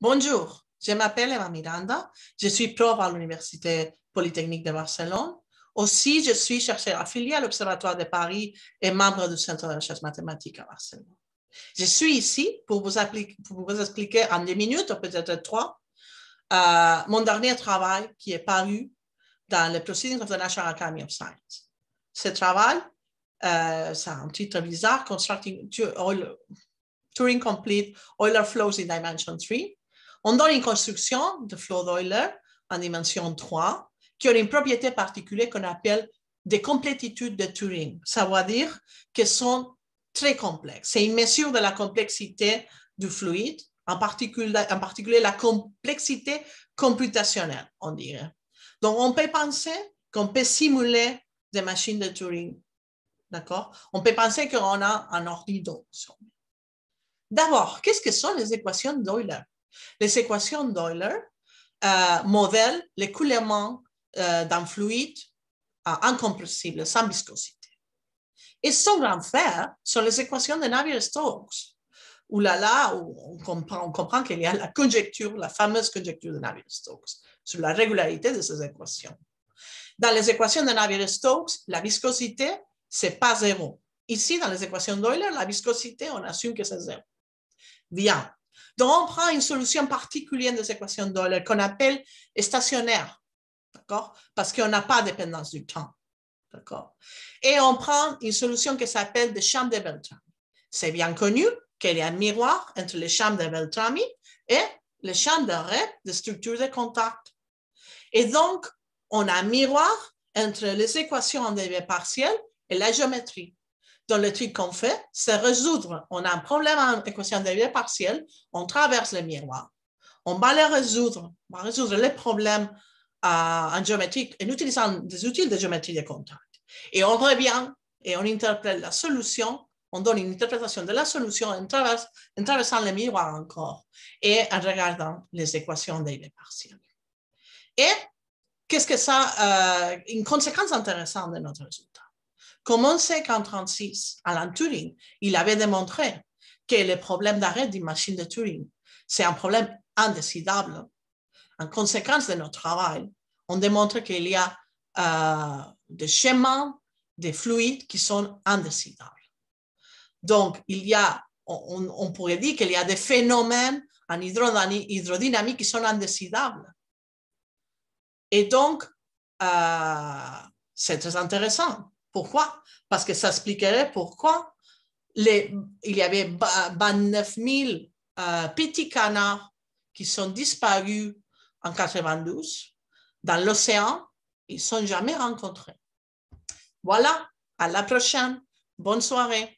Bonjour, je m'appelle Eva Miranda, je suis prof à l'Université Polytechnique de Barcelone. Aussi, je suis chercheur affilié à l'Observatoire de Paris et membre du Centre de recherche mathématique à Barcelone. Je suis ici pour vous, pour vous expliquer en deux minutes, ou peut-être trois, euh, mon dernier travail qui est paru dans le Proceedings of the National Academy of Science. Ce travail, euh, ça un titre bizarre, Constructing Turing Complete Euler Flows in Dimension 3. On donne une construction de Flow d'Euler en dimension 3 qui a une propriété particulière qu'on appelle des complétitudes de Turing. Ça veut dire qu'elles sont très complexes. C'est une mesure de la complexité du fluide, en particulier, la complexité computationnelle, on dirait. Donc, on peut penser qu'on peut simuler des machines de Turing. D'accord On peut penser qu'on a un ordinateur. D'abord, qu'est-ce que sont les équations d'Euler les équations d'Euler euh, modèlent l'écoulement euh, d'un fluide incompressible, sans viscosité. Et son grand frère sont les équations de Navier-Stokes. Où là, là, on comprend, qu'il y a la conjecture, la fameuse conjecture de Navier-Stokes sur la régularité de ces équations. Dans les équations de Navier-Stokes, la viscosité, c'est pas zéro. Ici, dans les équations d'Euler, la viscosité, on assume que c'est zéro. Bien, donc, on prend une solution particulière des équations d'Euler qu'on appelle stationnaire, d'accord Parce qu'on n'a pas de dépendance du temps, d'accord Et on prend une solution qui s'appelle des champ de Beltrami. C'est bien connu qu'il y a un miroir entre les champs de Beltrami et les champ de Ré, de structures de contact. Et donc, on a un miroir entre les équations en débit partiel et la géométrie dans truc qu'on fait, c'est résoudre. On a un problème en équation vie partielle, on traverse le miroir. On va le résoudre, on va résoudre les problèmes euh, en géométrie en utilisant des outils de géométrie de contact. Et on revient et on interprète la solution, on donne une interprétation de la solution en, traversant le miroir encore et en regardant les équations vie partielle. Et qu'est-ce que ça, euh, une conséquence intéressante de notre résultat? commencé qu'en 1936, Alan Turing, il avait démontré que le problème d'arrêt d'une machine de Turing, c'est un problème indécidable. En conséquence de notre travail, on démontre qu'il y a euh, des schémas, des fluides qui sont indécidables. Donc, il y a, on, pourrait dire qu'il y a des phénomènes en hydrodynamique qui sont indécidables. Et donc, euh, c'est très intéressant. Pourquoi? Parce que ça expliquerait pourquoi les, il y avait 29 000 euh, petits canards qui sont disparus en 92 dans l'océan. Ils ne sont jamais rencontrés. Voilà, à la prochaine. Bonne soirée.